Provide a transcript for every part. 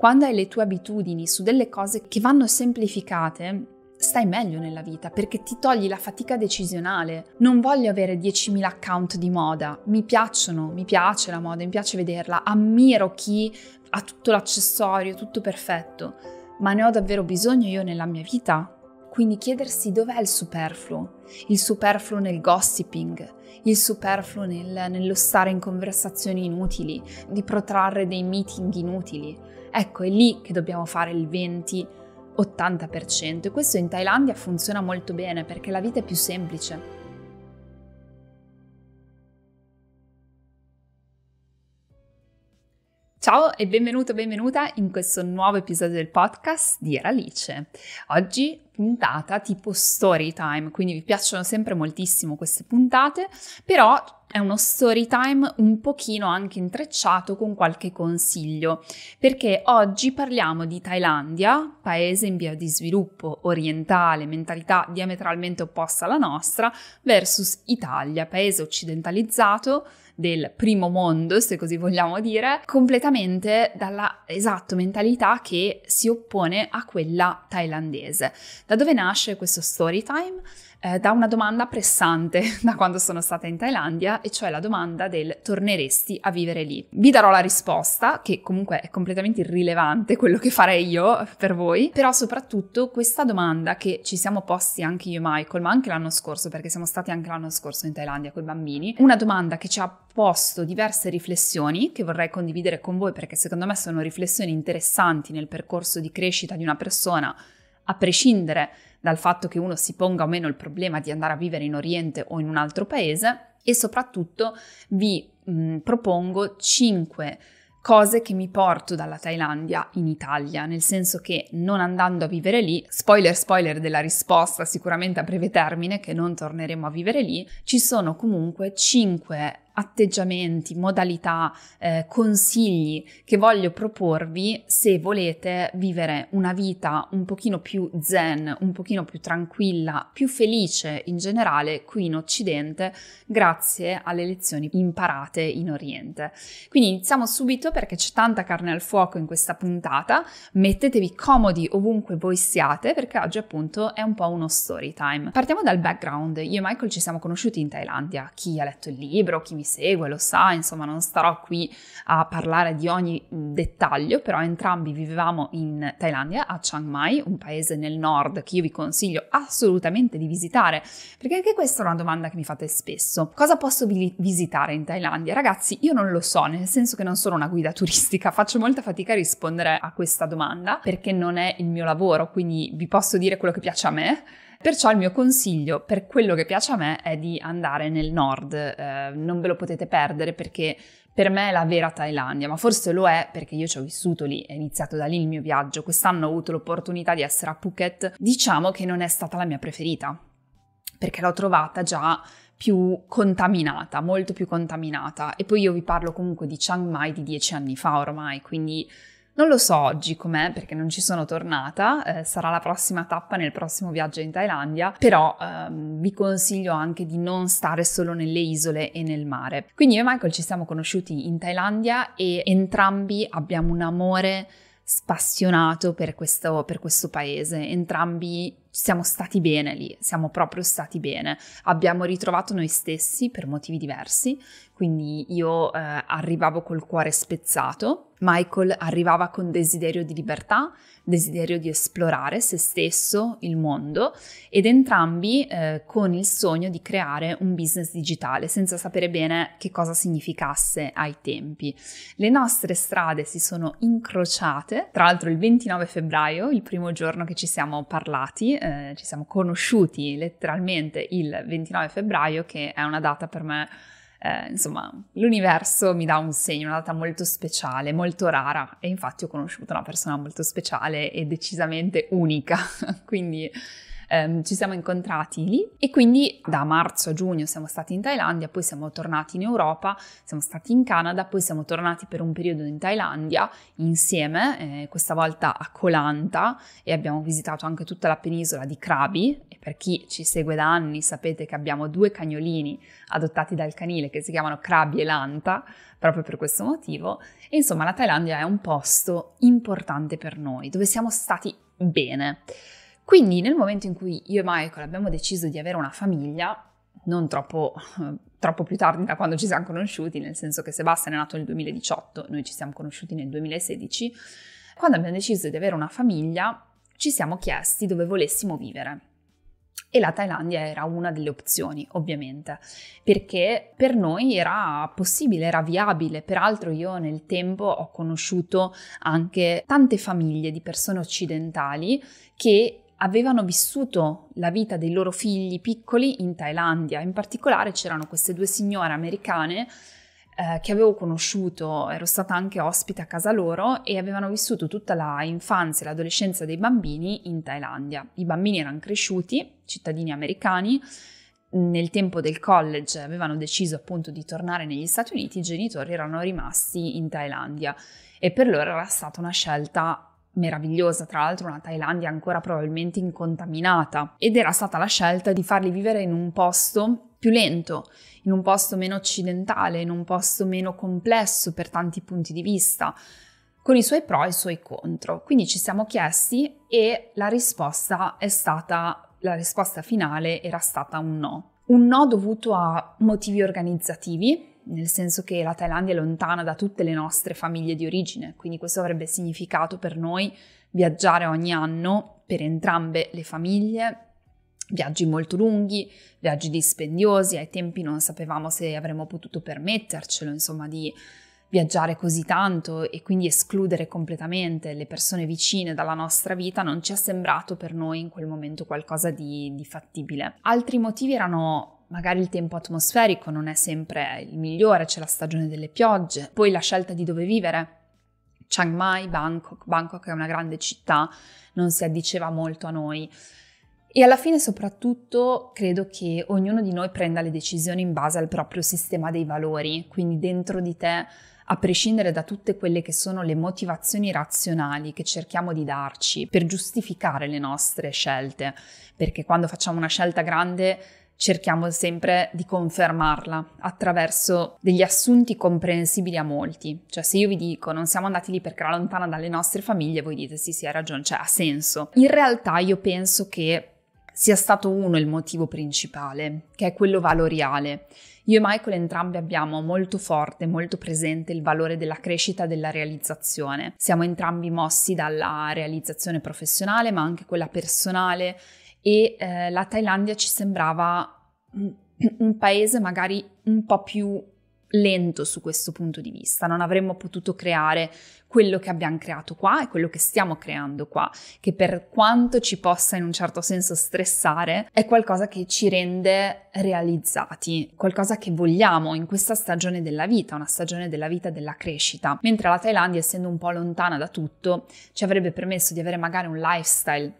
Quando hai le tue abitudini su delle cose che vanno semplificate, stai meglio nella vita perché ti togli la fatica decisionale. Non voglio avere 10.000 account di moda, mi piacciono, mi piace la moda, mi piace vederla, ammiro chi ha tutto l'accessorio, tutto perfetto, ma ne ho davvero bisogno io nella mia vita? Quindi chiedersi dov'è il superfluo, il superfluo nel gossiping, il superfluo nel, nello stare in conversazioni inutili, di protrarre dei meeting inutili Ecco, è lì che dobbiamo fare il 20-80% e questo in Thailandia funziona molto bene perché la vita è più semplice. Ciao e benvenuto, benvenuta in questo nuovo episodio del podcast di Alice. Oggi puntata tipo story time, quindi vi piacciono sempre moltissimo queste puntate, però è uno story time un pochino anche intrecciato con qualche consiglio, perché oggi parliamo di Thailandia, paese in via di sviluppo orientale, mentalità diametralmente opposta alla nostra, versus Italia, paese occidentalizzato del primo mondo, se così vogliamo dire, completamente dalla esatto mentalità che si oppone a quella thailandese. Da dove nasce questo story time? eh, da una domanda pressante da quando sono stata in Thailandia, e cioè la domanda del torneresti a vivere lì. Vi darò la risposta, che comunque è completamente irrilevante quello che farei io per voi, però soprattutto questa domanda che ci siamo posti anche io e Michael, ma anche l'anno scorso, perché siamo stati anche l'anno scorso in Thailandia con i bambini, una domanda che ci ha posto diverse riflessioni che vorrei condividere con voi perché secondo me sono riflessioni interessanti nel percorso di crescita di una persona a prescindere dal fatto che uno si ponga o meno il problema di andare a vivere in Oriente o in un altro paese e soprattutto vi mh, propongo 5 cose che mi porto dalla Thailandia in Italia, nel senso che non andando a vivere lì, spoiler spoiler della risposta sicuramente a breve termine che non torneremo a vivere lì, ci sono comunque 5 atteggiamenti, modalità, eh, consigli che voglio proporvi se volete vivere una vita un pochino più zen, un pochino più tranquilla, più felice in generale qui in Occidente grazie alle lezioni imparate in Oriente. Quindi iniziamo subito perché c'è tanta carne al fuoco in questa puntata, mettetevi comodi ovunque voi siate perché oggi appunto è un po' uno story time. Partiamo dal background, io e Michael ci siamo conosciuti in Thailandia, chi ha letto il libro, chi mi mi segue lo sa, insomma non starò qui a parlare di ogni mm, dettaglio, però entrambi vivevamo in Thailandia, a Chiang Mai, un paese nel nord che io vi consiglio assolutamente di visitare, perché anche questa è una domanda che mi fate spesso. Cosa posso vi- visitare in Thailandia? Ragazzi, io non lo so, nel senso che non sono una guida turistica, faccio molta fatica a rispondere a questa domanda perché non è il mio lavoro, quindi vi posso dire quello che piace a me Perciò il mio consiglio per quello che piace a me è di andare nel nord, eh, non ve lo potete perdere perché per me è la vera Thailandia, ma forse lo è perché io ci ho vissuto lì, è iniziato da lì il mio viaggio, quest'anno ho avuto l'opportunità di essere a Phuket, diciamo che non è stata la mia preferita, perché l'ho trovata già più contaminata, molto più contaminata. E poi io vi parlo comunque di Chiang Mai di dieci anni fa ormai, quindi non lo so oggi com'è perché non ci sono tornata, eh, sarà la prossima tappa nel prossimo viaggio in Thailandia, però ehm, vi consiglio anche di non stare solo nelle isole e nel mare. Quindi io e Michael ci siamo conosciuti in Thailandia e entrambi abbiamo un amore spassionato per questo, per questo paese, entrambi siamo stati bene lì, siamo proprio stati bene. Abbiamo ritrovato noi stessi per motivi diversi, quindi io eh, arrivavo col cuore spezzato, Michael arrivava con desiderio di libertà, desiderio di esplorare se stesso, il mondo ed entrambi eh, con il sogno di creare un business digitale senza sapere bene che cosa significasse ai tempi. Le nostre strade si sono incrociate, tra l'altro il 29 febbraio, il primo giorno che ci siamo parlati, eh, ci siamo conosciuti letteralmente il 29 febbraio, che è una data per me, eh, insomma, l'universo mi dà un segno, una data molto speciale, molto rara e infatti ho conosciuto una persona molto speciale e decisamente unica, quindi ehm, ci siamo incontrati lì e quindi da marzo a giugno siamo stati in Thailandia, poi siamo tornati in Europa, siamo stati in Canada, poi siamo tornati per un periodo in Thailandia insieme, eh, questa volta a Colanta e abbiamo visitato anche tutta la penisola di Krabi e per chi ci segue da anni sapete che abbiamo due cagnolini adottati dal canile che si chiamano Krabi e Lanta proprio per questo motivo e insomma la Thailandia è un posto importante per noi dove siamo stati bene. Quindi nel momento in cui io e Michael abbiamo deciso di avere una famiglia, non troppo, troppo, più tardi da quando ci siamo conosciuti, nel senso che Sebastian è nato nel 2018, noi ci siamo conosciuti nel 2016, quando abbiamo deciso di avere una famiglia ci siamo chiesti dove volessimo vivere. E la Thailandia era una delle opzioni, ovviamente, perché per noi era possibile, era viabile. Peraltro io nel tempo ho conosciuto anche tante famiglie di persone occidentali che avevano vissuto la vita dei loro figli piccoli in Thailandia. In particolare c'erano queste due signore americane eh, che avevo conosciuto, ero stata anche ospite a casa loro e avevano vissuto tutta l'infanzia e l'adolescenza dei bambini in Thailandia. I bambini erano cresciuti, cittadini americani, nel tempo del college avevano deciso appunto di tornare negli Stati Uniti, i genitori erano rimasti in Thailandia e per loro era stata una scelta meravigliosa, tra l'altro una Thailandia ancora probabilmente incontaminata, ed era stata la scelta di farli vivere in un posto più lento, in un posto meno occidentale, in un posto meno complesso per tanti punti di vista, con i suoi pro e i suoi contro. Quindi ci siamo chiesti e la risposta è stata, la risposta finale era stata un no. Un no dovuto a motivi organizzativi, nel senso che la Thailandia è lontana da tutte le nostre famiglie di origine, quindi questo avrebbe significato per noi viaggiare ogni anno per entrambe le famiglie, viaggi molto lunghi, viaggi dispendiosi, ai tempi non sapevamo se avremmo potuto permettercelo, insomma, di viaggiare così tanto e quindi escludere completamente le persone vicine dalla nostra vita non ci è sembrato per noi in quel momento qualcosa di, di fattibile. Altri motivi erano magari il tempo atmosferico non è sempre il migliore, c'è la stagione delle piogge, poi la scelta di dove vivere. Chiang Mai, Bangkok, Bangkok è una grande città, non si addiceva molto a noi. E alla fine soprattutto credo che ognuno di noi prenda le decisioni in base al proprio sistema dei valori, quindi dentro di te, a prescindere da tutte quelle che sono le motivazioni razionali che cerchiamo di darci per giustificare le nostre scelte, perché quando facciamo una scelta grande cerchiamo sempre di confermarla attraverso degli assunti comprensibili a molti. Cioè se io vi dico non siamo andati lì perché era lontana dalle nostre famiglie, voi dite sì sì hai ragione, cioè ha senso. In realtà io penso che sia stato uno il motivo principale, che è quello valoriale. Io e Michael entrambi abbiamo molto forte, molto presente il valore della crescita e della realizzazione. Siamo entrambi mossi dalla realizzazione professionale, ma anche quella personale, e eh, la Thailandia ci sembrava un, un paese magari un po' più lento su questo punto di vista, non avremmo potuto creare quello che abbiamo creato qua e quello che stiamo creando qua, che per quanto ci possa in un certo senso stressare, è qualcosa che ci rende realizzati, qualcosa che vogliamo in questa stagione della vita, una stagione della vita della crescita. Mentre la Thailandia, essendo un po' lontana da tutto, ci avrebbe permesso di avere magari un lifestyle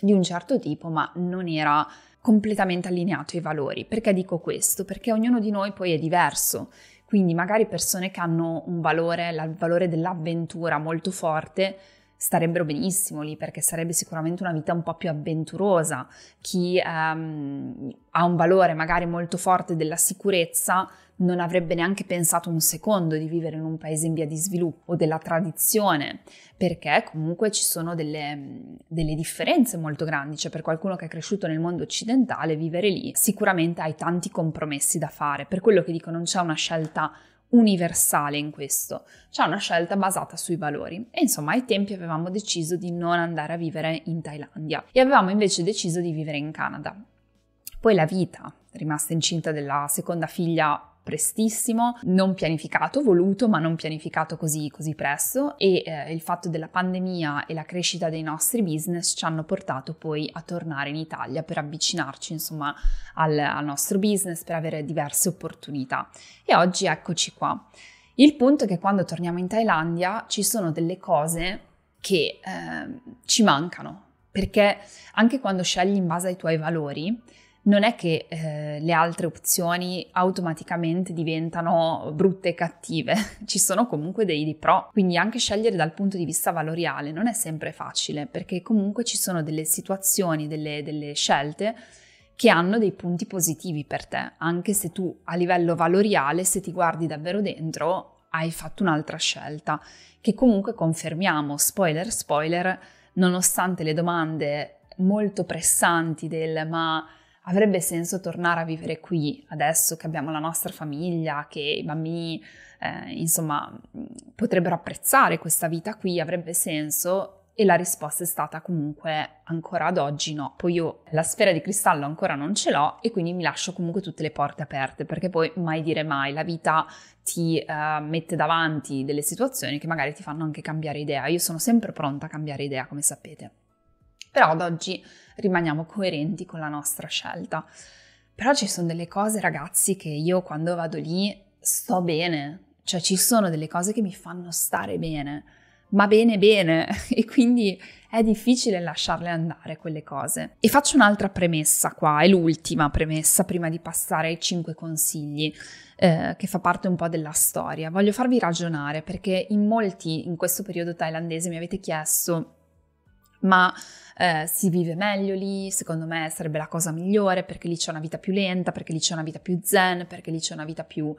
di un certo tipo, ma non era completamente allineato ai valori. Perché dico questo? Perché ognuno di noi poi è diverso. Quindi magari persone che hanno un valore, il valore dell'avventura molto forte, starebbero benissimo lì perché sarebbe sicuramente una vita un po' più avventurosa. Chi ehm, ha un valore magari molto forte della sicurezza non avrebbe neanche pensato un secondo di vivere in un paese in via di sviluppo o della tradizione, perché comunque ci sono delle, delle differenze molto grandi, cioè per qualcuno che è cresciuto nel mondo occidentale vivere lì sicuramente hai tanti compromessi da fare, per quello che dico non c'è una scelta universale in questo, c'è una scelta basata sui valori e insomma ai tempi avevamo deciso di non andare a vivere in Thailandia e avevamo invece deciso di vivere in Canada. Poi la vita, rimasta incinta della seconda figlia prestissimo, non pianificato, voluto, ma non pianificato così, così presto e eh, il fatto della pandemia e la crescita dei nostri business ci hanno portato poi a tornare in Italia per avvicinarci insomma al, al nostro business, per avere diverse opportunità. E oggi eccoci qua. Il punto è che quando torniamo in Thailandia ci sono delle cose che eh, ci mancano, perché anche quando scegli in base ai tuoi valori, non è che eh, le altre opzioni automaticamente diventano brutte e cattive, ci sono comunque dei, dei pro, quindi anche scegliere dal punto di vista valoriale non è sempre facile perché comunque ci sono delle situazioni, delle, delle scelte che hanno dei punti positivi per te, anche se tu a livello valoriale, se ti guardi davvero dentro, hai fatto un'altra scelta, che comunque confermiamo, spoiler spoiler, nonostante le domande molto pressanti del ma avrebbe senso tornare a vivere qui adesso che abbiamo la nostra famiglia, che i bambini, eh, insomma, potrebbero apprezzare questa vita qui, avrebbe senso e la risposta è stata comunque ancora ad oggi no. Poi io la sfera di cristallo ancora non ce l'ho e quindi mi lascio comunque tutte le porte aperte perché poi mai dire mai, la vita ti uh, mette davanti delle situazioni che magari ti fanno anche cambiare idea. Io sono sempre pronta a cambiare idea, come sapete. Però ad oggi rimaniamo coerenti con la nostra scelta. Però ci sono delle cose, ragazzi, che io quando vado lì sto bene, cioè ci sono delle cose che mi fanno stare bene, ma bene bene, e quindi è difficile lasciarle andare quelle cose. E faccio un'altra premessa qua, è l'ultima premessa prima di passare ai cinque consigli, eh, che fa parte un po' della storia. Voglio farvi ragionare perché in molti in questo periodo thailandese mi avete chiesto, ma eh, si vive meglio lì, secondo me sarebbe la cosa migliore perché lì c'è una vita più lenta, perché lì c'è una vita più zen, perché lì c'è una vita più,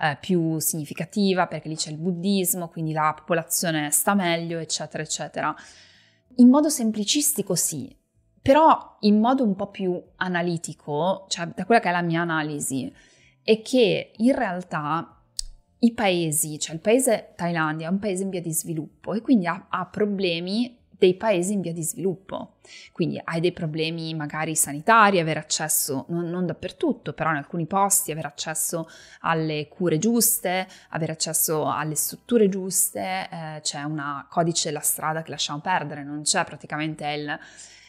eh, più significativa, perché lì c'è il buddismo, quindi la popolazione sta meglio, eccetera, eccetera. In modo semplicistico sì, però in modo un po' più analitico, cioè da quella che è la mia analisi, è che in realtà i paesi, cioè il paese Thailandia è un paese in via di sviluppo e quindi ha, ha problemi dei paesi in via di sviluppo. Quindi hai dei problemi magari sanitari, avere accesso non, non, dappertutto, però in alcuni posti avere accesso alle cure giuste, avere accesso alle strutture giuste, eh, c'è un codice della strada che lasciamo perdere, non c'è praticamente il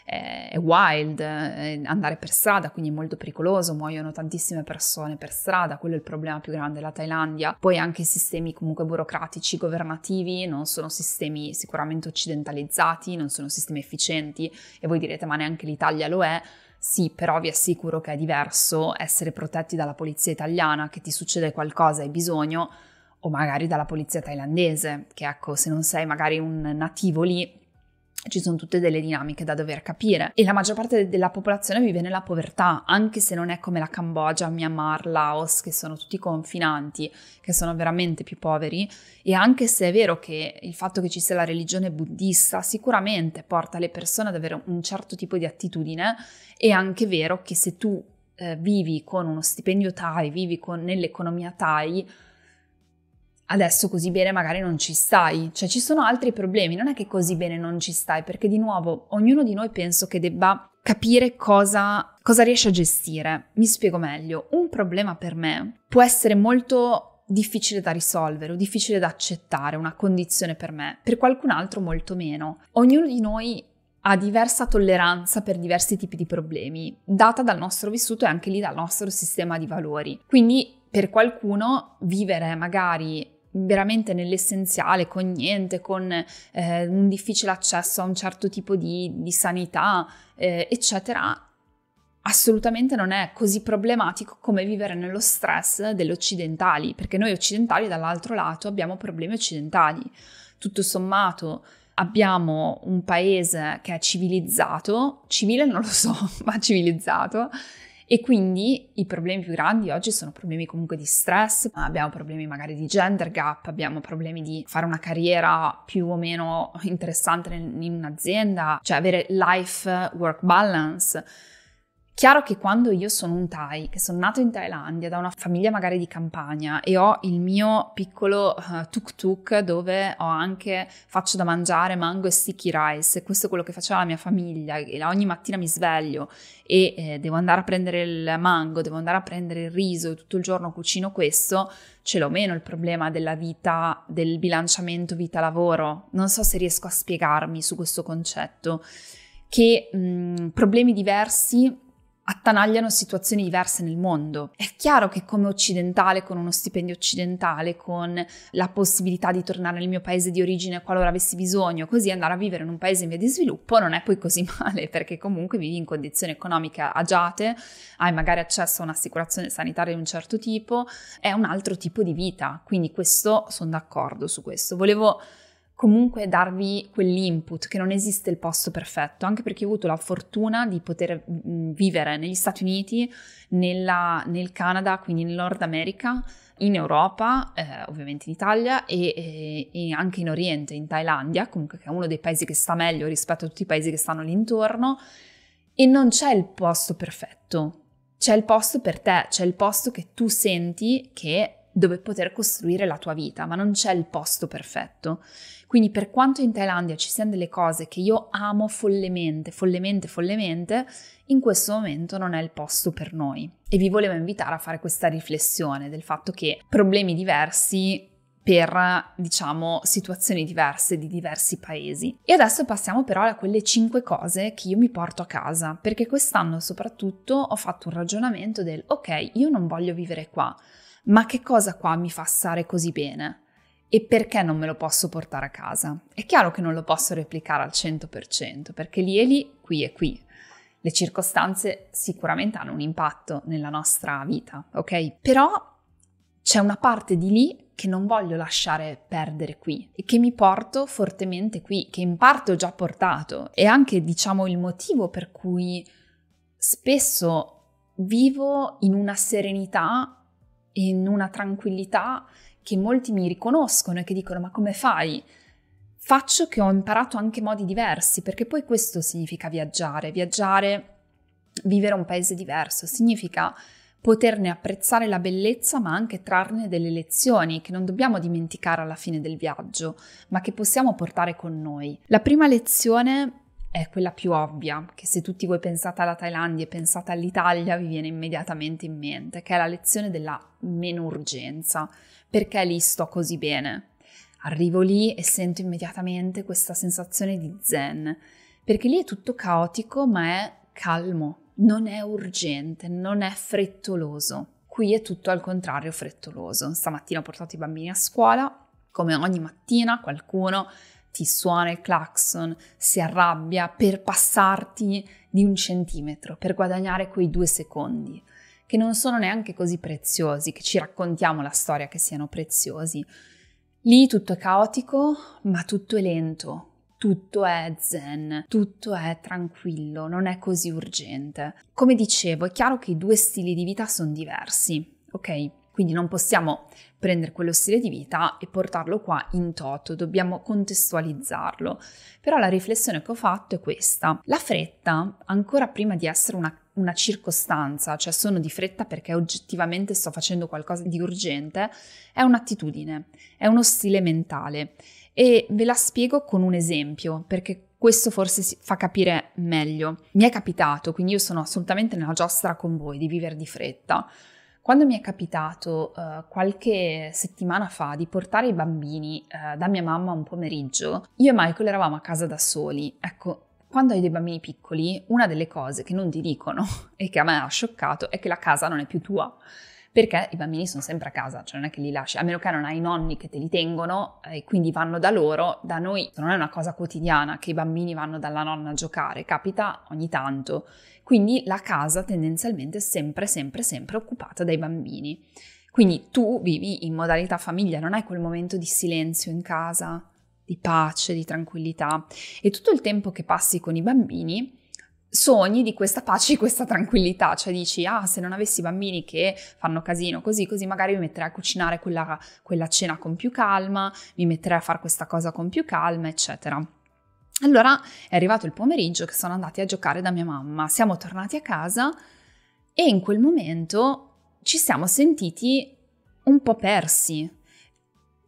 eh, è wild, eh, andare per strada, quindi è molto pericoloso, muoiono tantissime persone per strada, quello è il problema più grande della Thailandia. Poi anche i sistemi comunque burocratici, governativi, non sono sistemi sicuramente occidentalizzati, non sono sistemi efficienti e voi direte ma neanche l'Italia lo è. Sì, però vi assicuro che è diverso essere protetti dalla polizia italiana, che ti succede qualcosa e hai bisogno, o magari dalla polizia thailandese, che ecco, se non sei magari un nativo lì, ci sono tutte delle dinamiche da dover capire e la maggior parte della popolazione vive nella povertà, anche se non è come la Cambogia, Myanmar, Laos, che sono tutti confinanti, che sono veramente più poveri e anche se è vero che il fatto che ci sia la religione buddista sicuramente porta le persone ad avere un certo tipo di attitudine, è anche vero che se tu eh, vivi con uno stipendio Thai, vivi con, nell'economia Thai, adesso così bene magari non ci stai, cioè ci sono altri problemi, non è che così bene non ci stai, perché di nuovo ognuno di noi penso che debba capire cosa, cosa riesce a gestire. Mi spiego meglio, un problema per me può essere molto difficile da risolvere o difficile da accettare, una condizione per me, per qualcun altro molto meno. Ognuno di noi ha diversa tolleranza per diversi tipi di problemi, data dal nostro vissuto e anche lì dal nostro sistema di valori. Quindi per qualcuno vivere magari veramente nell'essenziale, con niente, con eh, un difficile accesso a un certo tipo di, di sanità, eh, eccetera, assolutamente non è così problematico come vivere nello stress degli occidentali, perché noi occidentali dall'altro lato abbiamo problemi occidentali. Tutto sommato abbiamo un paese che è civilizzato, civile non lo so, ma civilizzato, e quindi i problemi più grandi oggi sono problemi comunque di stress, abbiamo problemi magari di gender gap, abbiamo problemi di fare una carriera più o meno interessante in, un'azienda, cioè avere life-work balance Chiaro che quando io sono un Thai, che sono nato in Thailandia da una famiglia magari di campagna e ho il mio piccolo uh, eh, tuk tuk dove ho anche faccio da mangiare mango e sticky rice, questo è quello che faceva la mia famiglia e ogni mattina mi sveglio e eh, devo andare a prendere il mango, devo andare a prendere il riso e tutto il giorno cucino questo, ce l'ho meno il problema della vita, del bilanciamento vita-lavoro. Non so se riesco a spiegarmi su questo concetto che mh, mm, problemi diversi attanagliano situazioni diverse nel mondo. È chiaro che come occidentale, con uno stipendio occidentale, con la possibilità di tornare nel mio paese di origine qualora avessi bisogno, così andare a vivere in un paese in via di sviluppo non è poi così male, perché comunque vivi in condizioni economiche agiate, hai magari accesso a un'assicurazione sanitaria di un certo tipo, è un altro tipo di vita. Quindi questo sono d'accordo su questo. Volevo comunque darvi quell'input, che non esiste il posto perfetto, anche perché ho avuto la fortuna di poter mm, vivere negli Stati Uniti, nella, nel Canada, quindi in Nord America, in Europa, eh, ovviamente in Italia e, e, eh, e, anche in Oriente, in Thailandia, comunque che è uno dei paesi che sta meglio rispetto a tutti i paesi che stanno lì intorno, e non c'è il posto perfetto, c'è il posto per te, c'è il posto che tu senti che dove poter costruire la tua vita, ma non c'è il posto perfetto. Quindi per quanto in Thailandia ci siano delle cose che io amo follemente, follemente, follemente, in questo momento non è il posto per noi. E vi volevo invitare a fare questa riflessione del fatto che problemi diversi per, diciamo, situazioni diverse di diversi paesi. E adesso passiamo però a quelle 5 cose che io mi porto a casa, perché quest'anno soprattutto ho fatto un ragionamento del ok, io non voglio vivere qua, ma che cosa qua mi fa stare così bene? e perché non me lo posso portare a casa. È chiaro che non lo posso replicare al 100% perché lì e lì, qui e qui. Le circostanze sicuramente hanno un impatto nella nostra vita, ok? Però c'è una parte di lì che non voglio lasciare perdere qui e che mi porto fortemente qui, che in parte ho già portato. E anche, diciamo, il motivo per cui spesso vivo in una serenità, e in una tranquillità che molti mi riconoscono e che dicono ma come fai? Faccio che ho imparato anche modi diversi, perché poi questo significa viaggiare, viaggiare, vivere un paese diverso, significa poterne apprezzare la bellezza ma anche trarne delle lezioni che non dobbiamo dimenticare alla fine del viaggio, ma che possiamo portare con noi. La prima lezione è quella più ovvia, che se tutti voi pensate alla Thailandia e pensate all'Italia vi viene immediatamente in mente, che è la lezione della meno urgenza perché lì sto così bene. Arrivo lì e sento immediatamente questa sensazione di zen, perché lì è tutto caotico ma è calmo, non è urgente, non è frettoloso. Qui è tutto al contrario frettoloso. Stamattina ho portato i bambini a scuola, come ogni mattina qualcuno ti suona il clacson, si arrabbia per passarti di un centimetro, per guadagnare quei due secondi che non sono neanche così preziosi, che ci raccontiamo la storia che siano preziosi. Lì tutto è caotico, ma tutto è lento, tutto è zen, tutto è tranquillo, non è così urgente. Come dicevo, è chiaro che i due stili di vita sono diversi, ok? Quindi non possiamo prendere quello stile di vita e portarlo qua in toto, dobbiamo contestualizzarlo. Però la riflessione che ho fatto è questa. La fretta, ancora prima di essere una una circostanza, cioè sono di fretta perché oggettivamente sto facendo qualcosa di urgente, è un'attitudine, è uno stile mentale. E ve la spiego con un esempio, perché questo forse fa capire meglio. Mi è capitato, quindi io sono assolutamente nella giostra con voi, di vivere di fretta. Quando mi è capitato eh, qualche settimana fa di portare i bambini eh, da mia mamma un pomeriggio, io e Michael eravamo a casa da soli. Ecco, quando hai dei bambini piccoli, una delle cose che non ti dicono e che a me ha scioccato è che la casa non è più tua perché i bambini sono sempre a casa, cioè non è che li lasci, a meno che non hai i nonni che te li tengono e eh, quindi vanno da loro, da noi cioè, non è una cosa quotidiana che i bambini vanno dalla nonna a giocare, capita ogni tanto, quindi la casa tendenzialmente è sempre, sempre, sempre occupata dai bambini. Quindi tu vivi in modalità famiglia, non hai quel momento di silenzio in casa, di pace, di tranquillità e tutto il tempo che passi con i bambini sogni di questa pace, di questa tranquillità, cioè dici, ah, se non avessi bambini che fanno casino così, così magari mi metterei a cucinare quella, quella cena con più calma, mi metterei a fare questa cosa con più calma, eccetera. Allora è arrivato il pomeriggio che sono andati a giocare da mia mamma, siamo tornati a casa e in quel momento ci siamo sentiti un po' persi,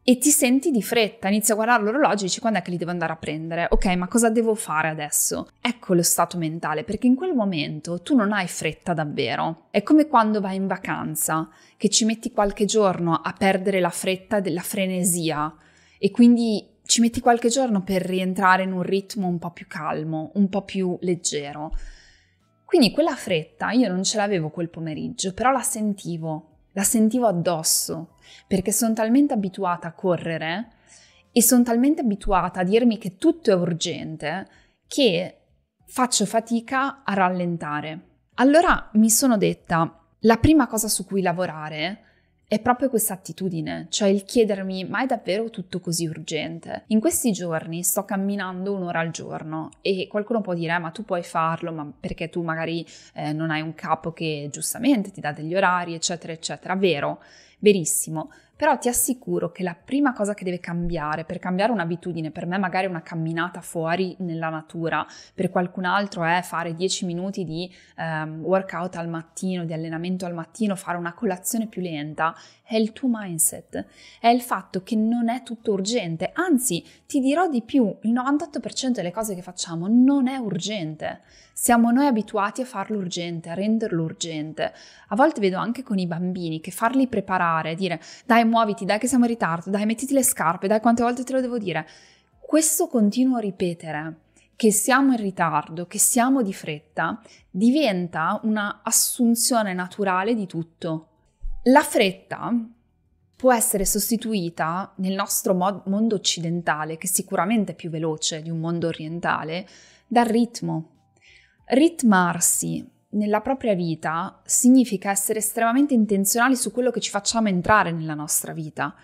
e ti senti di fretta, inizi a guardare l'orologio e dici quando è che li devo andare a prendere, ok ma cosa devo fare adesso? Ecco lo stato mentale perché in quel momento tu non hai fretta davvero, è come quando vai in vacanza che ci metti qualche giorno a perdere la fretta della frenesia e quindi ci metti qualche giorno per rientrare in un ritmo un po' più calmo, un po' più leggero. Quindi quella fretta io non ce l'avevo quel pomeriggio, però la sentivo la sentivo addosso, perché sono talmente abituata a correre e sono talmente abituata a dirmi che tutto è urgente che faccio fatica a rallentare. Allora mi sono detta, la prima cosa su cui lavorare è proprio questa attitudine, cioè il chiedermi ma è davvero tutto così urgente? In questi giorni sto camminando un'ora al giorno e qualcuno può dire eh, ma tu puoi farlo, ma perché tu magari eh, non hai un capo che giustamente ti dà degli orari, eccetera, eccetera. Vero, verissimo però ti assicuro che la prima cosa che deve cambiare per cambiare un'abitudine, per me magari una camminata fuori nella natura, per qualcun altro è fare 10 minuti di um, workout al mattino, di allenamento al mattino, fare una colazione più lenta, è il tuo mindset, è il fatto che non è tutto urgente, anzi ti dirò di più, il 98% delle cose che facciamo non è urgente. Siamo noi abituati a farlo urgente, a renderlo urgente. A volte vedo anche con i bambini che farli preparare, dire dai muoviti, dai che siamo in ritardo, dai mettiti le scarpe, dai quante volte te lo devo dire. Questo continuo ripetere che siamo in ritardo, che siamo di fretta, diventa una assunzione naturale di tutto. La fretta può essere sostituita nel nostro mod- mondo occidentale, che sicuramente è più veloce di un mondo orientale, dal ritmo. Ritmarsi nella propria vita significa essere estremamente intenzionali su quello che ci facciamo entrare nella nostra vita,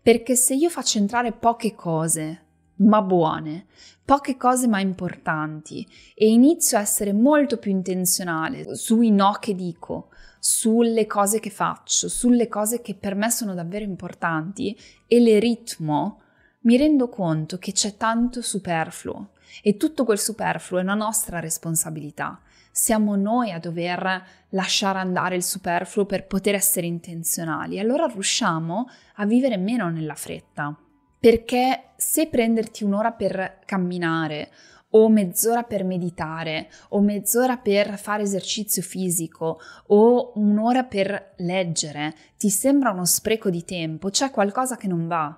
perché se io faccio entrare poche cose, ma buone, poche cose ma importanti e inizio a essere molto più intenzionale sui no che dico, sulle cose che faccio, sulle cose che per me sono davvero importanti e le ritmo, mi rendo conto che c'è tanto superfluo e tutto quel superfluo è una nostra responsabilità. Siamo noi a dover lasciare andare il superfluo per poter essere intenzionali, allora riusciamo a vivere meno nella fretta. Perché se prenderti un'ora per camminare o mezz'ora per meditare, o mezz'ora per fare esercizio fisico, o un'ora per leggere, ti sembra uno spreco di tempo, c'è qualcosa che non va.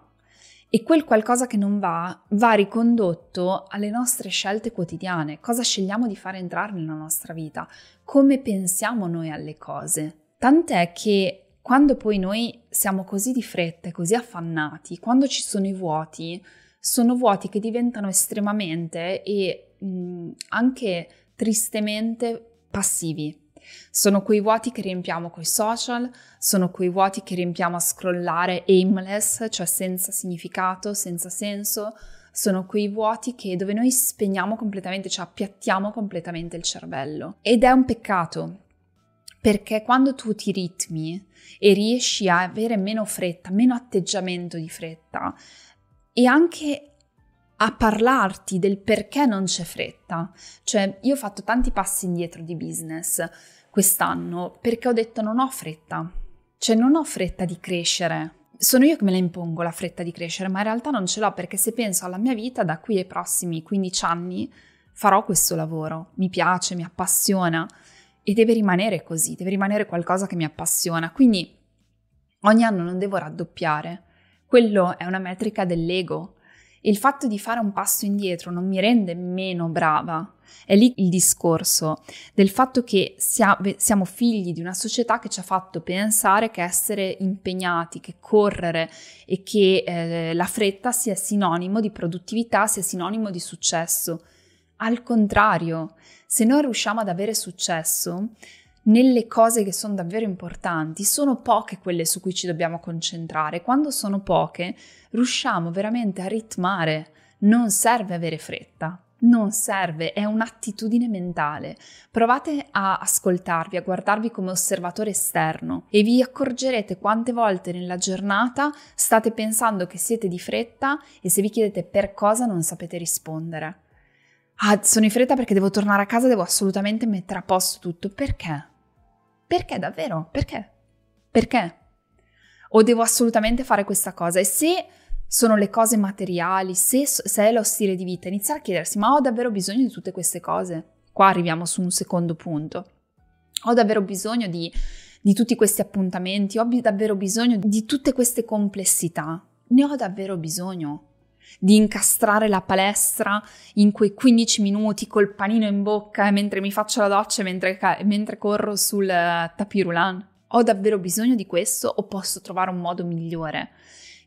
E quel qualcosa che non va va ricondotto alle nostre scelte quotidiane, cosa scegliamo di fare entrare nella nostra vita, come pensiamo noi alle cose. Tant'è che quando poi noi siamo così di fretta e così affannati, quando ci sono i vuoti, sono vuoti che diventano estremamente e mh, mm, anche tristemente passivi. Sono quei vuoti che riempiamo coi social, sono quei vuoti che riempiamo a scrollare aimless, cioè senza significato, senza senso, sono quei vuoti che, dove noi spegniamo completamente, cioè appiattiamo completamente il cervello. Ed è un peccato, perché quando tu ti ritmi e riesci a avere meno fretta, meno atteggiamento di fretta e anche a parlarti del perché non c'è fretta. Cioè, io ho fatto tanti passi indietro di business quest'anno perché ho detto non ho fretta, cioè non ho fretta di crescere. Sono io che me la impongo la fretta di crescere, ma in realtà non ce l'ho perché se penso alla mia vita da qui ai prossimi 15 anni farò questo lavoro, mi piace, mi appassiona e deve rimanere così, deve rimanere qualcosa che mi appassiona. Quindi ogni anno non devo raddoppiare. Quello è una metrica dell'ego, il fatto di fare un passo indietro non mi rende meno brava. È lì il discorso del fatto che sia, siamo figli di una società che ci ha fatto pensare che essere impegnati, che correre e che eh, la fretta sia sinonimo di produttività, sia sinonimo di successo. Al contrario, se noi riusciamo ad avere successo, nelle cose che sono davvero importanti, sono poche quelle su cui ci dobbiamo concentrare. Quando sono poche, riusciamo veramente a ritmare. Non serve avere fretta. Non serve, è un'attitudine mentale. Provate a ascoltarvi, a guardarvi come osservatore esterno e vi accorgerete quante volte nella giornata state pensando che siete di fretta e se vi chiedete per cosa non sapete rispondere. Ah, sono in fretta perché devo tornare a casa, devo assolutamente mettere a posto tutto. Perché? Perché davvero? Perché? Perché? O devo assolutamente fare questa cosa? E se sono le cose materiali, se, se è lo stile di vita, iniziare a chiedersi, ma ho davvero bisogno di tutte queste cose? Qua arriviamo su un secondo punto. Ho davvero bisogno di, di tutti questi appuntamenti? Ho davvero bisogno di tutte queste complessità? Ne ho davvero bisogno? di incastrare la palestra in quei 15 minuti col panino in bocca mentre mi faccio la doccia, mentre, mentre corro sul eh, tapirulan. Ho davvero bisogno di questo o posso trovare un modo migliore?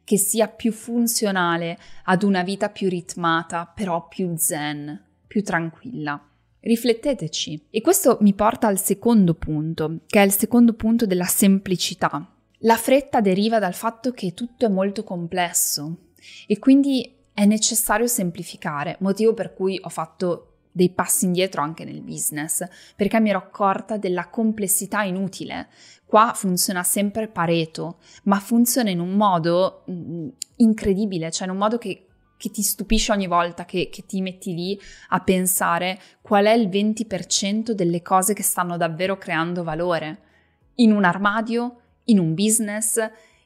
che sia più funzionale ad una vita più ritmata, però più zen, più tranquilla. Rifletteteci. E questo mi porta al secondo punto, che è il secondo punto della semplicità. La fretta deriva dal fatto che tutto è molto complesso, e quindi è necessario semplificare, motivo per cui ho fatto dei passi indietro anche nel business, perché mi ero accorta della complessità inutile. Qua funziona sempre Pareto, ma funziona in un modo mm, incredibile, cioè in un modo che, che ti stupisce ogni volta che, che ti metti lì a pensare qual è il 20% delle cose che stanno davvero creando valore in un armadio, in un business,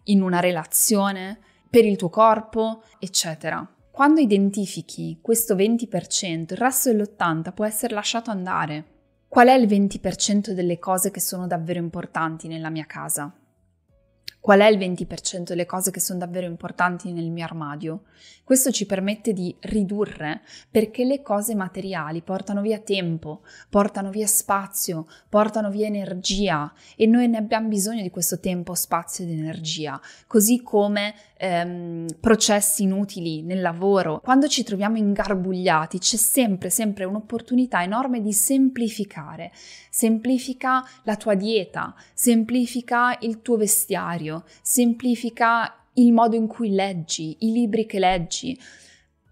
in una relazione per il tuo corpo, eccetera. Quando identifichi questo 20%, il resto dell'80% può essere lasciato andare. Qual è il 20% delle cose che sono davvero importanti nella mia casa? qual è il 20% delle cose che sono davvero importanti nel mio armadio. Questo ci permette di ridurre perché le cose materiali portano via tempo, portano via spazio, portano via energia e noi ne abbiamo bisogno di questo tempo, spazio ed energia, così come ehm, processi inutili nel lavoro. Quando ci troviamo ingarbugliati c'è sempre, sempre un'opportunità enorme di semplificare. Semplifica la tua dieta, semplifica il tuo vestiario semplifica il modo in cui leggi, i libri che leggi.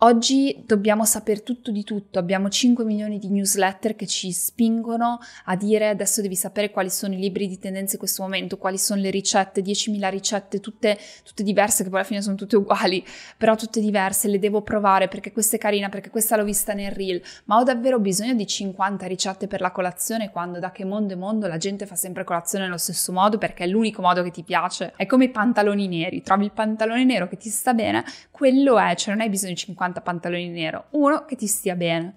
Oggi dobbiamo sapere tutto di tutto, abbiamo 5 milioni di newsletter che ci spingono a dire adesso devi sapere quali sono i libri di tendenza in questo momento, quali sono le ricette, 10.000 ricette, tutte, tutte diverse, che poi alla fine sono tutte uguali, però tutte diverse, le devo provare perché questa è carina, perché questa l'ho vista nel reel, ma ho davvero bisogno di 50 ricette per la colazione quando da che mondo è mondo la gente fa sempre colazione nello stesso modo perché è l'unico modo che ti piace, è come i pantaloni neri, trovi il pantalone nero che ti sta bene, quello è, cioè non hai bisogno di 50 50 pantaloni nero, uno che ti stia bene.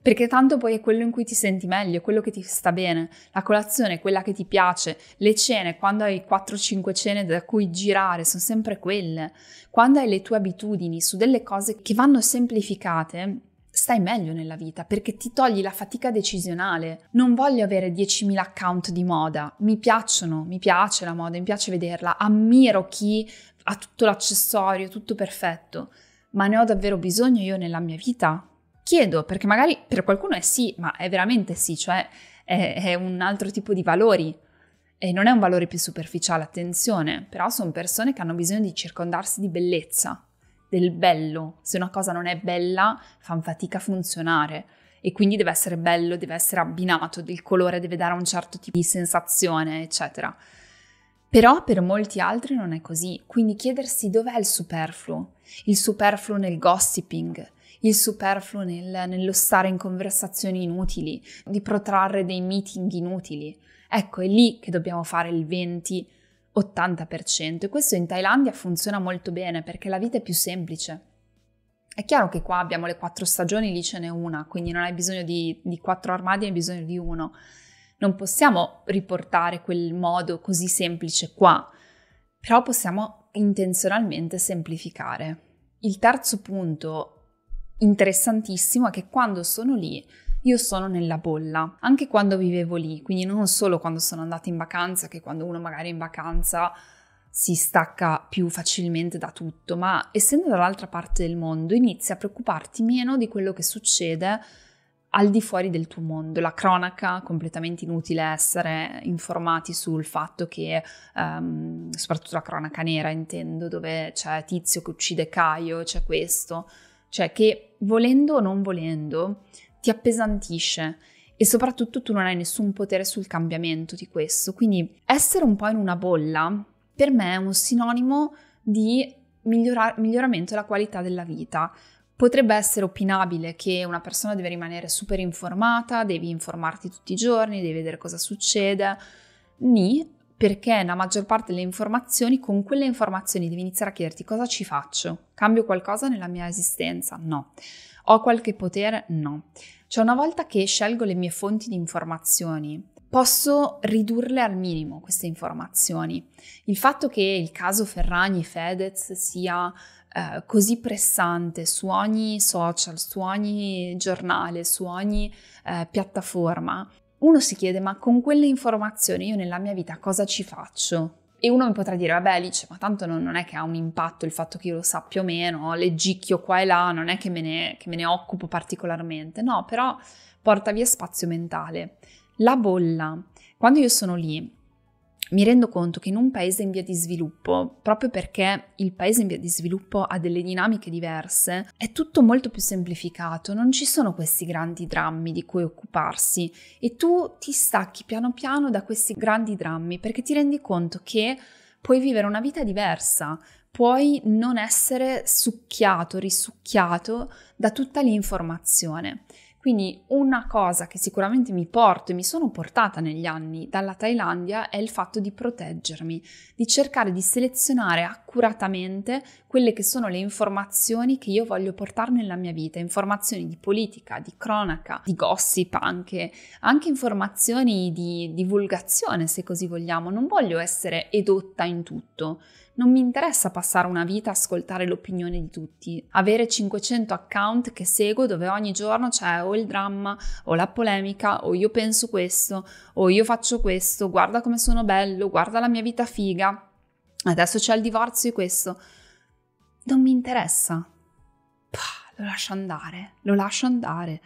Perché tanto poi è quello in cui ti senti meglio, quello che ti sta bene. La colazione quella che ti piace, le cene, quando hai 4-5 cene da cui girare, sono sempre quelle. Quando hai le tue abitudini su delle cose che vanno semplificate, stai meglio nella vita perché ti togli la fatica decisionale. Non voglio avere 10.000 account di moda, mi piacciono, mi piace la moda, mi piace vederla, ammiro chi ha tutto l'accessorio, tutto perfetto ma ne ho davvero bisogno io nella mia vita? Chiedo, perché magari per qualcuno è sì, ma è veramente sì, cioè è, è un altro tipo di valori. E non è un valore più superficiale, attenzione, però sono persone che hanno bisogno di circondarsi di bellezza, del bello. Se una cosa non è bella, fanno fatica a funzionare e quindi deve essere bello, deve essere abbinato, il colore deve dare un certo tipo di sensazione, eccetera. Però per molti altri non è così, quindi chiedersi dov'è il superfluo, il superfluo nel gossiping, il superfluo nel, nello stare in conversazioni inutili, di protrarre dei meeting inutili. Ecco, è lì che dobbiamo fare il 20-80% e questo in Thailandia funziona molto bene perché la vita è più semplice. È chiaro che qua abbiamo le quattro stagioni, lì ce n'è una, quindi non hai bisogno di, di quattro armadi, hai bisogno di uno. Non possiamo riportare quel modo così semplice qua, però possiamo intenzionalmente semplificare. Il terzo punto interessantissimo è che quando sono lì io sono nella bolla, anche quando vivevo lì, quindi non solo quando sono andata in vacanza, che quando uno magari è in vacanza si stacca più facilmente da tutto, ma essendo dall'altra parte del mondo inizia a preoccuparti meno di quello che succede al di fuori del tuo mondo. La cronaca, completamente inutile essere informati sul fatto che, um, soprattutto la cronaca nera intendo, dove c'è Tizio che uccide Caio, c'è questo, cioè che volendo o non volendo ti appesantisce e soprattutto tu non hai nessun potere sul cambiamento di questo. Quindi essere un po' in una bolla per me è un sinonimo di migliora- miglioramento della qualità della vita. Potrebbe essere opinabile che una persona deve rimanere super informata, devi informarti tutti i giorni, devi vedere cosa succede. Ni, perché la maggior parte delle informazioni, con quelle informazioni devi iniziare a chiederti cosa ci faccio? Cambio qualcosa nella mia esistenza? No. Ho qualche potere? No. Cioè una volta che scelgo le mie fonti di informazioni, posso ridurle al minimo queste informazioni. Il fatto che il caso Ferragni-Fedez sia eh, così pressante su ogni social, su ogni giornale, su ogni eh, piattaforma, uno si chiede ma con quelle informazioni io nella mia vita cosa ci faccio? E uno mi potrà dire, vabbè Alice, ma tanto non, non, è che ha un impatto il fatto che io lo sappia o meno, leggicchio qua e là, non è che me, ne, che me ne occupo particolarmente. No, però porta via spazio mentale. La bolla, quando io sono lì mi rendo conto che in un paese in via di sviluppo, proprio perché il paese in via di sviluppo ha delle dinamiche diverse, è tutto molto più semplificato, non ci sono questi grandi drammi di cui occuparsi e tu ti stacchi piano piano da questi grandi drammi perché ti rendi conto che puoi vivere una vita diversa, puoi non essere succhiato, risucchiato da tutta l'informazione. Quindi una cosa che sicuramente mi porto e mi sono portata negli anni dalla Thailandia è il fatto di proteggermi, di cercare di selezionare accuratamente quelle che sono le informazioni che io voglio portare nella mia vita, informazioni di politica, di cronaca, di gossip anche, anche informazioni di divulgazione se così vogliamo. Non voglio essere edotta in tutto. Non mi interessa passare una vita a ascoltare l'opinione di tutti, avere 500 account che seguo dove ogni giorno c'è o il dramma o la polemica o io penso questo o io faccio questo, guarda come sono bello, guarda la mia vita figa, adesso c'è il divorzio e questo. Non mi interessa. Pah, lo lascio andare, lo lascio andare.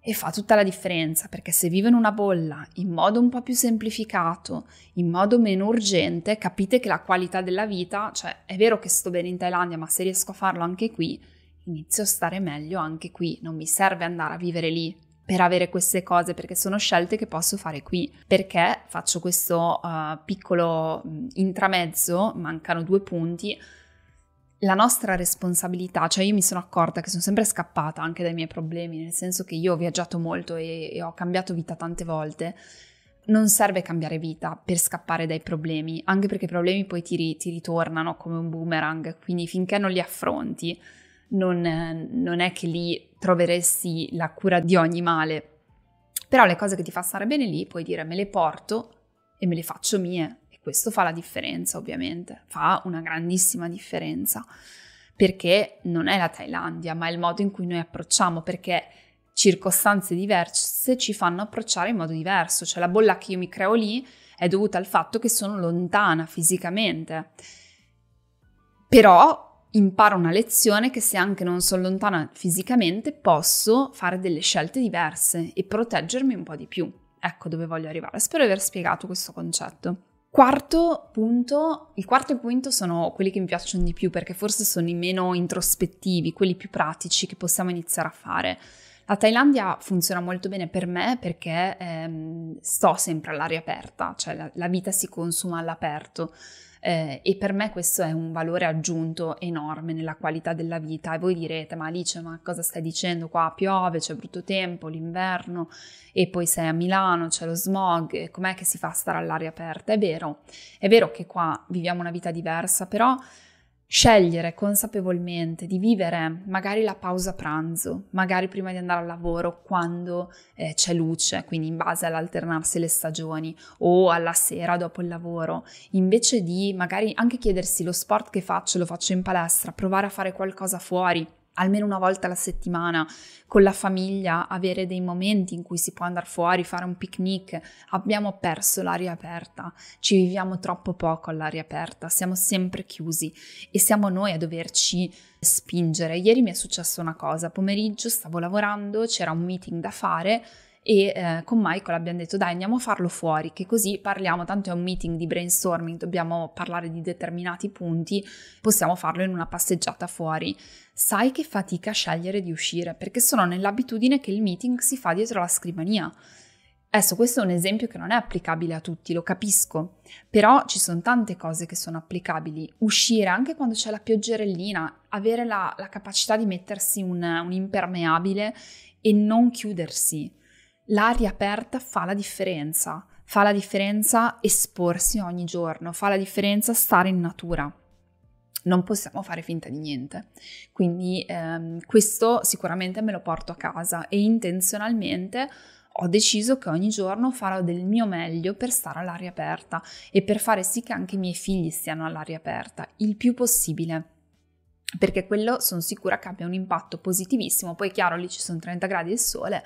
E fa tutta la differenza perché se vive in una bolla in modo un po' più semplificato, in modo meno urgente, capite che la qualità della vita, cioè è vero che sto bene in Thailandia, ma se riesco a farlo anche qui, inizio a stare meglio anche qui. Non mi serve andare a vivere lì per avere queste cose perché sono scelte che posso fare qui. Perché faccio questo uh, piccolo mm, intramezzo, mancano due punti la nostra responsabilità, cioè io mi sono accorta che sono sempre scappata anche dai miei problemi, nel senso che io ho viaggiato molto e, e ho cambiato vita tante volte, non serve cambiare vita per scappare dai problemi, anche perché i problemi poi ti, ti ritornano come un boomerang, quindi finché non li affronti non, non è che lì troveresti la cura di ogni male, però le cose che ti fa stare bene lì puoi dire me le porto e me le faccio mie, questo fa la differenza ovviamente, fa una grandissima differenza, perché non è la Thailandia, ma è il modo in cui noi approcciamo, perché circostanze diverse ci fanno approcciare in modo diverso, cioè la bolla che io mi creo lì è dovuta al fatto che sono lontana fisicamente. Però imparo una lezione che se anche non sono lontana fisicamente posso fare delle scelte diverse e proteggermi un po' di più. Ecco dove voglio arrivare. Spero di aver spiegato questo concetto. Quarto punto, il quarto e il quinto sono quelli che mi piacciono di più perché forse sono i meno introspettivi, quelli più pratici che possiamo iniziare a fare. La Thailandia funziona molto bene per me perché ehm, sto sempre all'aria aperta, cioè la, la vita si consuma all'aperto eh, e per me questo è un valore aggiunto enorme nella qualità della vita e voi direte ma Alice ma cosa stai dicendo qua piove c'è brutto tempo l'inverno e poi sei a Milano c'è lo smog com'è che si fa a stare all'aria aperta è vero è vero che qua viviamo una vita diversa però scegliere consapevolmente di vivere magari la pausa pranzo, magari prima di andare al lavoro quando eh, c'è luce, quindi in base all'alternarsi le stagioni o alla sera dopo il lavoro, invece di magari anche chiedersi lo sport che faccio, lo faccio in palestra, provare a fare qualcosa fuori, almeno una volta alla settimana con la famiglia, avere dei momenti in cui si può andare fuori, fare un picnic. Abbiamo perso l'aria aperta, ci viviamo troppo poco all'aria aperta, siamo sempre chiusi e siamo noi a doverci spingere. Ieri mi è successa una cosa, pomeriggio stavo lavorando, c'era un meeting da fare e eh, con Michael abbiamo detto dai andiamo a farlo fuori che così parliamo, tanto è un meeting di brainstorming, dobbiamo parlare di determinati punti, possiamo farlo in una passeggiata fuori. Sai che fatica scegliere di uscire perché sono nell'abitudine che il meeting si fa dietro la scrivania. Adesso questo è un esempio che non è applicabile a tutti, lo capisco, però ci sono tante cose che sono applicabili. Uscire anche quando c'è la pioggerellina, avere la, la capacità di mettersi un, un impermeabile e non chiudersi L'aria aperta fa la differenza, fa la differenza esporsi ogni giorno, fa la differenza stare in natura. Non possiamo fare finta di niente. Quindi ehm, questo sicuramente me lo porto a casa e intenzionalmente ho deciso che ogni giorno farò del mio meglio per stare all'aria aperta e per fare sì che anche i miei figli stiano all'aria aperta il più possibile perché quello sono sicura che abbia un impatto positivissimo. Poi è chiaro, lì ci sono 30 gradi e sole,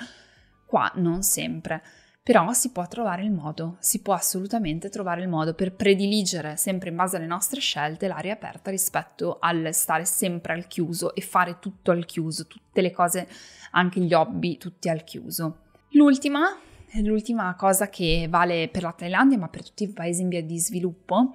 Qua non sempre, però si può trovare il modo, si può assolutamente trovare il modo per prediligere sempre in base alle nostre scelte l'aria aperta rispetto al stare sempre al chiuso e fare tutto al chiuso, tutte le cose, anche gli hobby, tutti al chiuso. L'ultima, l'ultima cosa che vale per la Thailandia, ma per tutti i paesi in via di sviluppo,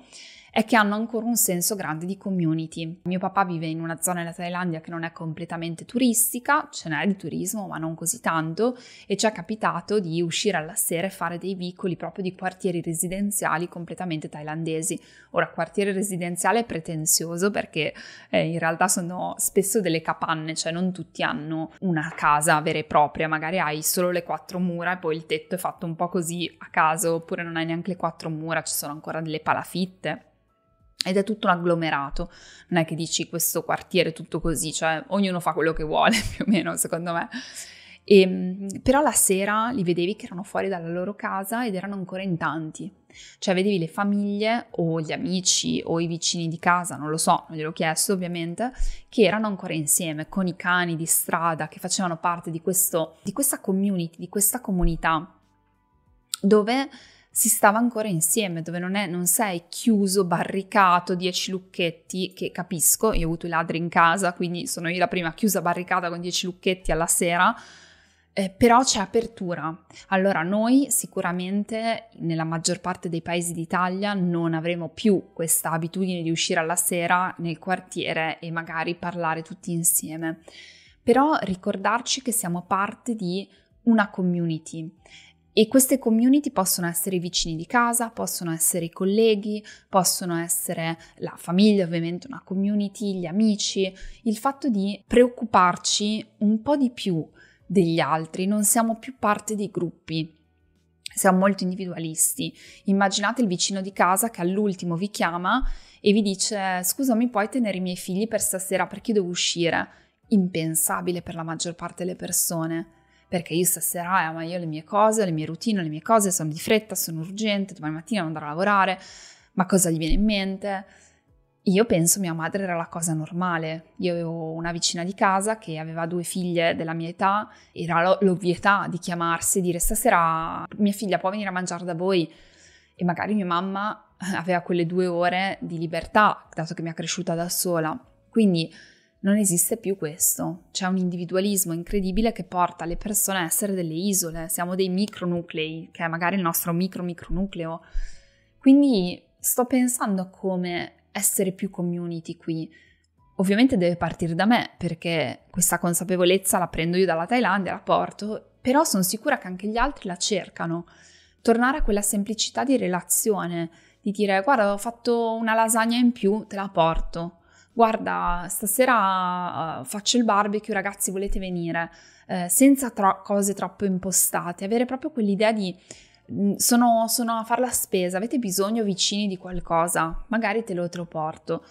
è che hanno ancora un senso grande di community. Mio papà vive in una zona della Thailandia che non è completamente turistica, ce n'è di turismo ma non così tanto e ci è capitato di uscire alla sera e fare dei vicoli proprio di quartieri residenziali completamente thailandesi. Ora, quartiere residenziale è pretenzioso perché eh, in realtà sono spesso delle capanne, cioè non tutti hanno una casa vera e propria, magari hai solo le quattro mura e poi il tetto è fatto un po' così a caso, oppure non hai neanche le quattro mura, ci sono ancora delle palafitte. Ed è tutto un agglomerato, non è che dici questo quartiere è tutto così, cioè ognuno fa quello che vuole più o meno, secondo me. E, ehm, però la sera li vedevi che erano fuori dalla loro casa ed erano ancora in tanti. Cioè vedevi le famiglie o gli amici o i vicini di casa, non lo so, non gliel'ho chiesto ovviamente, che erano ancora insieme con i cani di strada che facevano parte di, questo, di questa community, di questa comunità dove si stava ancora insieme, dove non, è, non sei chiuso, barricato, dieci lucchetti, che capisco, io ho avuto i ladri in casa, quindi sono io la prima chiusa, barricata con dieci lucchetti alla sera, eh, però c'è apertura. Allora noi sicuramente nella maggior parte dei paesi d'Italia non avremo più questa abitudine di uscire alla sera nel quartiere e magari parlare tutti insieme. Però ricordarci che siamo parte di una community e queste community possono essere i vicini di casa, possono essere i colleghi, possono essere la famiglia, ovviamente una community, gli amici. Il fatto di preoccuparci un po' di più degli altri, non siamo più parte dei gruppi. Siamo molto individualisti. Immaginate il vicino di casa che all'ultimo vi chiama e vi dice: Scusa, mi puoi tenere i miei figli per stasera perché devo uscire? Impensabile per la maggior parte delle persone perché io stasera, eh, ma io le mie cose, le mie routine, le mie cose sono di fretta, sono urgente, domani mattina devo andare a lavorare, ma cosa gli viene in mente? Io penso mia madre era la cosa normale. Io avevo una vicina di casa che aveva due figlie della mia età, era l'ovvietà di chiamarsi e dire stasera mia figlia può venire a mangiare da voi e magari mia mamma eh, aveva quelle due ore di libertà, dato che mi ha cresciuta da sola. Quindi non esiste più questo. C'è un individualismo incredibile che porta le persone a essere delle isole, siamo dei micronuclei, che è magari il nostro micro-micronucleo. Quindi sto pensando a come essere più community qui. Ovviamente deve partire da me, perché questa consapevolezza la prendo io dalla Thailandia, la porto, però sono sicura che anche gli altri la cercano. Tornare a quella semplicità di relazione, di dire guarda ho fatto una lasagna in più, te la porto, guarda, stasera uh, faccio il barbecue, ragazzi, volete venire? Eh, senza tro- cose troppo impostate, avere proprio quell'idea di mm, sono, sono, a fare la spesa, avete bisogno vicini di qualcosa, magari te lo, te lo porto.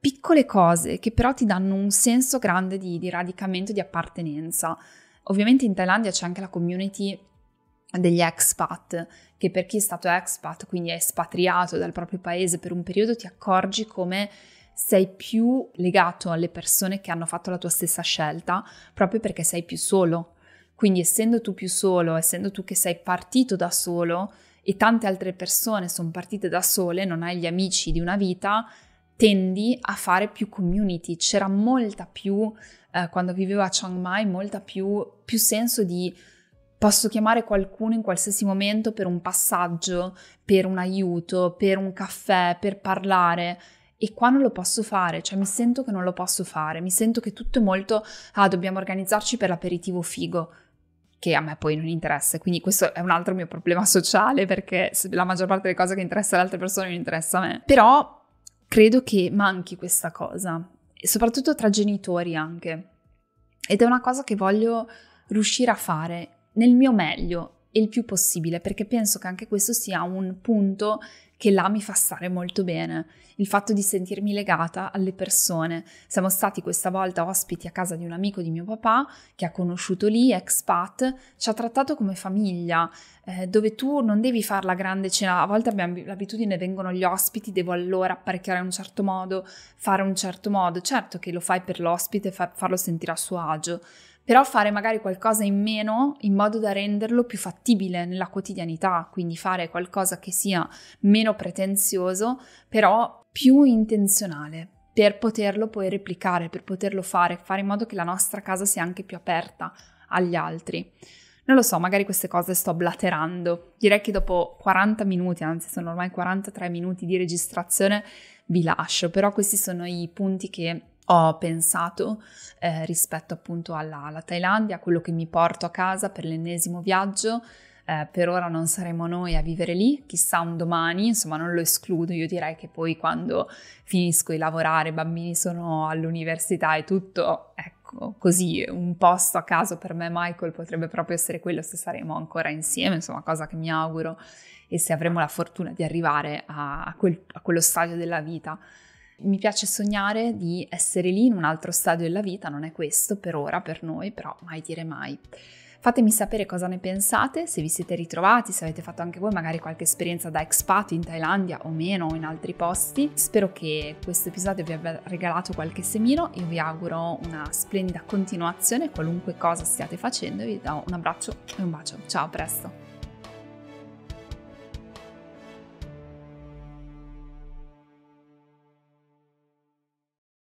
Piccole cose che però ti danno un senso grande di, di radicamento, di appartenenza. Ovviamente in Thailandia c'è anche la community degli expat, che per chi è stato expat, quindi è espatriato dal proprio paese per un periodo, ti accorgi come sei più legato alle persone che hanno fatto la tua stessa scelta proprio perché sei più solo. Quindi essendo tu più solo, essendo tu che sei partito da solo e tante altre persone sono partite da sole, non hai gli amici di una vita, tendi a fare più community. C'era molta più, eh, quando vivevo a Chiang Mai, molta più, più senso di posso chiamare qualcuno in qualsiasi momento per un passaggio, per un aiuto, per un caffè, per parlare e qua non lo posso fare, cioè mi sento che non lo posso fare, mi sento che tutto è molto, ah, dobbiamo organizzarci per l'aperitivo figo, che a me poi non interessa, quindi questo è un altro mio problema sociale perché la maggior parte delle cose che interessa alle altre persone non interessa a me. Però credo che manchi questa cosa, soprattutto tra genitori anche. Ed è una cosa che voglio riuscire a fare nel mio meglio, il più possibile, perché penso che anche questo sia un punto che là mi fa stare molto bene, il fatto di sentirmi legata alle persone. Siamo stati questa volta ospiti a casa di un amico di mio papà che ha conosciuto lì, expat, ci ha trattato come famiglia, eh, dove tu non devi fare la grande cena, a volte abbiamo l'abitudine vengono gli ospiti, devo allora apparecchiare in un certo modo, fare un certo modo, certo che lo fai per l'ospite, far, farlo sentire a suo agio, però fare magari qualcosa in meno in modo da renderlo più fattibile nella quotidianità, quindi fare qualcosa che sia meno pretenzioso, però più intenzionale per poterlo poi replicare, per poterlo fare, fare in modo che la nostra casa sia anche più aperta agli altri. Non lo so, magari queste cose sto blaterando. Direi che dopo 40 minuti, anzi sono ormai 43 minuti di registrazione, vi lascio, però questi sono i punti che ho pensato eh, rispetto appunto alla, alla Thailandia, quello che mi porto a casa per l'ennesimo viaggio. Eh, per ora non saremo noi a vivere lì, chissà un domani, insomma non lo escludo, io direi che poi quando finisco di lavorare, i bambini sono all'università e tutto, ecco, così un posto a caso per me Michael potrebbe proprio essere quello se saremo ancora insieme, insomma cosa che mi auguro e se avremo la fortuna di arrivare a, quel, a quello stadio della vita. Mi piace sognare di essere lì in un altro stadio della vita, non è questo per ora per noi, però mai dire mai. Fatemi sapere cosa ne pensate, se vi siete ritrovati, se avete fatto anche voi magari qualche esperienza da expat in Thailandia o meno o in altri posti. Spero che questo episodio vi abbia regalato qualche semino io vi auguro una splendida continuazione, qualunque cosa stiate facendo, vi do un abbraccio e un bacio. Ciao, a presto!